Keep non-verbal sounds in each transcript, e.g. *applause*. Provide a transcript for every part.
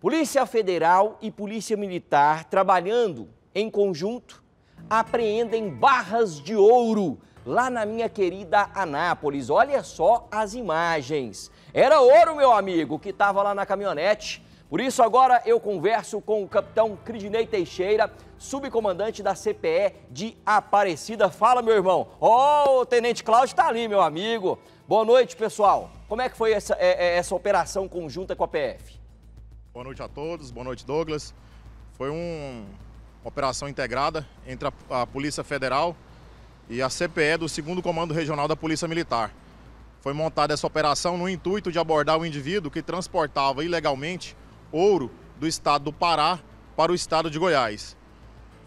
Polícia Federal e Polícia Militar, trabalhando em conjunto, apreendem barras de ouro lá na minha querida Anápolis. Olha só as imagens. Era ouro, meu amigo, que estava lá na caminhonete. Por isso, agora eu converso com o capitão Cridinei Teixeira, subcomandante da CPE de Aparecida. Fala, meu irmão. Ó, oh, o Tenente Cláudio está ali, meu amigo. Boa noite, pessoal. Como é que foi essa, é, é, essa operação conjunta com a PF? Boa noite a todos, boa noite Douglas. Foi um, uma operação integrada entre a, a Polícia Federal e a CPE do 2 Comando Regional da Polícia Militar. Foi montada essa operação no intuito de abordar o indivíduo que transportava ilegalmente ouro do estado do Pará para o estado de Goiás.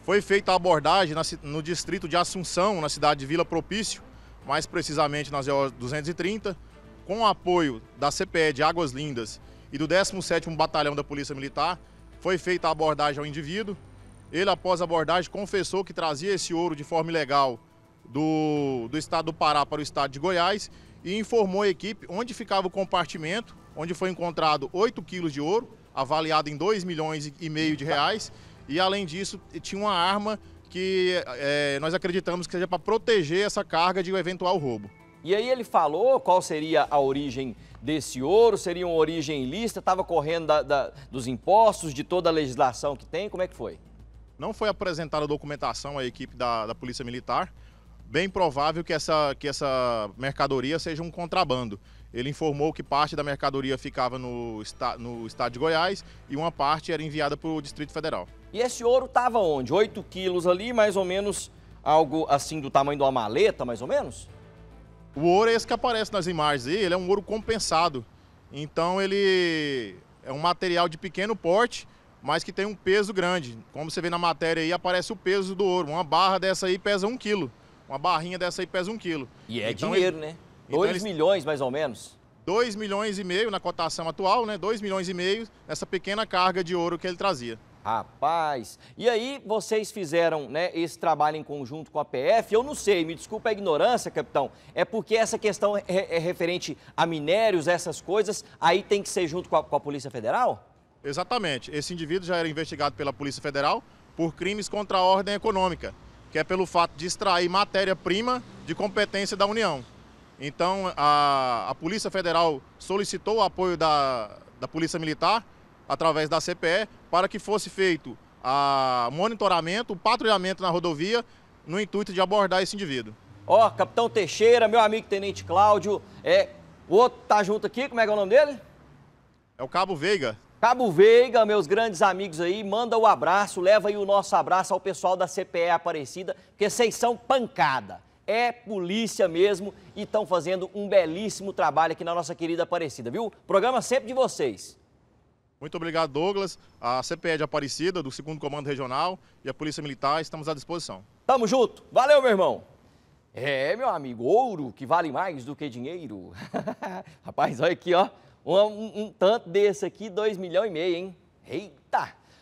Foi feita a abordagem na, no distrito de Assunção, na cidade de Vila Propício, mais precisamente na ZO 230, com o apoio da CPE de Águas Lindas e do 17º Batalhão da Polícia Militar, foi feita a abordagem ao indivíduo. Ele, após a abordagem, confessou que trazia esse ouro de forma ilegal do, do estado do Pará para o estado de Goiás e informou a equipe onde ficava o compartimento, onde foi encontrado 8 quilos de ouro, avaliado em 2 milhões e meio de reais. E, além disso, tinha uma arma que é, nós acreditamos que seja para proteger essa carga de um eventual roubo. E aí ele falou qual seria a origem desse ouro, seria uma origem ilícita? estava correndo da, da, dos impostos, de toda a legislação que tem, como é que foi? Não foi apresentada documentação à equipe da, da Polícia Militar, bem provável que essa, que essa mercadoria seja um contrabando. Ele informou que parte da mercadoria ficava no, no estado de Goiás e uma parte era enviada para o Distrito Federal. E esse ouro estava onde? 8 quilos ali, mais ou menos algo assim do tamanho de uma maleta, mais ou menos? O ouro é esse que aparece nas imagens aí, ele é um ouro compensado. Então ele é um material de pequeno porte, mas que tem um peso grande. Como você vê na matéria aí, aparece o peso do ouro. Uma barra dessa aí pesa um quilo. Uma barrinha dessa aí pesa um quilo. E é então, dinheiro, ele... né? Então 2 eles... milhões, mais ou menos. 2 milhões e meio na cotação atual, né? 2 milhões e meio nessa pequena carga de ouro que ele trazia. Rapaz, e aí vocês fizeram né, esse trabalho em conjunto com a PF? Eu não sei, me desculpa a ignorância, capitão. É porque essa questão é, é, é referente a minérios, essas coisas, aí tem que ser junto com a, com a Polícia Federal? Exatamente. Esse indivíduo já era investigado pela Polícia Federal por crimes contra a ordem econômica, que é pelo fato de extrair matéria-prima de competência da União. Então, a, a Polícia Federal solicitou o apoio da, da Polícia Militar através da CPE, para que fosse feito o monitoramento, o patrulhamento na rodovia, no intuito de abordar esse indivíduo. Ó, oh, Capitão Teixeira, meu amigo Tenente Cláudio, é, o outro tá junto aqui, como é que é o nome dele? É o Cabo Veiga. Cabo Veiga, meus grandes amigos aí, manda o um abraço, leva aí o nosso abraço ao pessoal da CPE Aparecida, porque vocês são pancada. É polícia mesmo e estão fazendo um belíssimo trabalho aqui na nossa querida Aparecida, viu? Programa sempre de vocês. Muito obrigado, Douglas, a CPE de Aparecida, do 2 Comando Regional e a Polícia Militar, estamos à disposição. Tamo junto. Valeu, meu irmão. É, meu amigo, ouro que vale mais do que dinheiro. *laughs* Rapaz, olha aqui, ó. Um, um, um tanto desse aqui, 2 milhões e meio, hein? Eita!